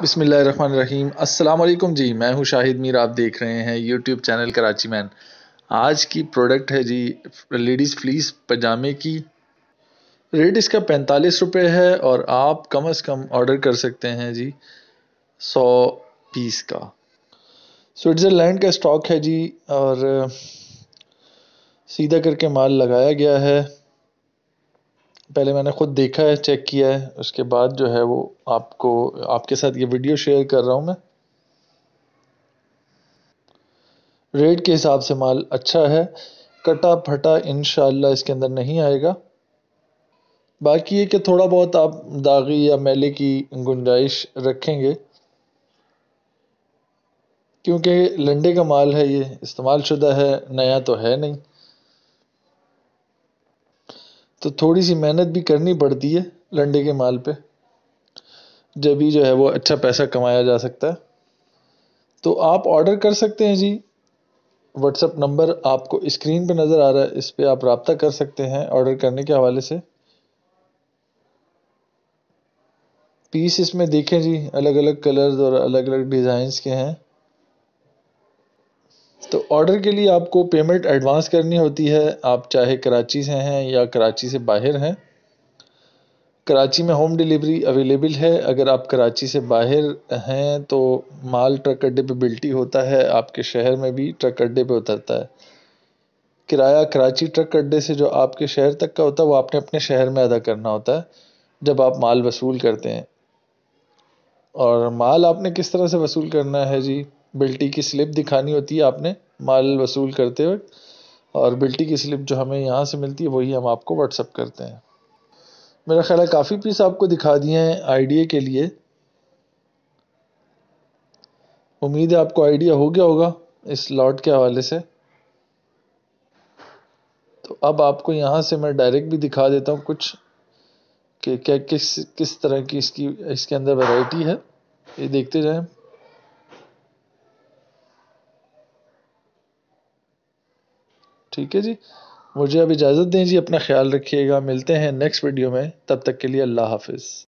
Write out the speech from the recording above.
बिसमीम अल्लाम जी मैं हूँ शाहिद मीर आप देख रहे हैं यूट्यूब चैनल कराची मैन आज की प्रोडक्ट है जी लेडीज़ फ्लीस पजामे की रेट इसका पैंतालीस रुपये है और आप कम अज़ कम ऑर्डर कर सकते हैं जी सौ पीस का स्विट्ज़रलैंड का स्टॉक है जी और सीधा करके माल लगाया गया है पहले मैंने खुद देखा है चेक किया है उसके बाद जो है वो आपको आपके साथ ये वीडियो शेयर कर रहा हूँ मैं रेट के हिसाब से माल अच्छा है कटा फटा इन इसके अंदर नहीं आएगा बाकी ये कि थोड़ा बहुत आप दागी या मेले की गुंजाइश रखेंगे क्योंकि लंडे का माल है ये इस्तेमाल शुदा है नया तो है नहीं तो थोड़ी सी मेहनत भी करनी पड़ती है लंडे के माल पे जब ही जो है वो अच्छा पैसा कमाया जा सकता है तो आप ऑर्डर कर सकते हैं जी व्हाट्सअप नंबर आपको स्क्रीन पे नज़र आ रहा है इस पर आप रबता कर सकते हैं ऑर्डर करने के हवाले से पीस इसमें देखें जी अलग अलग कलर्स और अलग अलग डिज़ाइंस के हैं तो ऑर्डर के लिए आपको पेमेंट एडवांस करनी होती है आप चाहे कराची से हैं या कराची से बाहर हैं कराची में होम डिलीवरी अवेलेबल है अगर आप कराची से बाहर हैं तो माल ट्रक अड्डे पे बिल्टी होता है आपके शहर में भी ट्रक अड्डे पे उतरता है किराया कराची ट्रक अड्डे से जो आपके शहर तक का होता है वो आपने अपने शहर में अदा करना होता है जब आप माल वसूल करते हैं और माल आपने किस तरह से वसूल करना है जी बिल्टी की स्लिप दिखानी होती है आपने माल वसूल करते वक्त और बिल्टी की स्लिप जो हमें यहाँ से मिलती है वही हम आपको व्हाट्सअप करते हैं मेरा ख्याल है काफ़ी पीस आपको दिखा दिए हैं आइडिया के लिए उम्मीद है आपको आइडिया हो गया होगा इस लॉट के हवाले से तो अब आपको यहाँ से मैं डायरेक्ट भी दिखा देता हूँ कुछ कि क्या किस किस तरह की इसकी इसके अंदर वैरायटी है ये देखते जाएं ठीक है जी मुझे अब इजाज़त दें जी अपना ख्याल रखिएगा मिलते हैं नेक्स्ट वीडियो में तब तक के लिए अल्लाह हाफिज़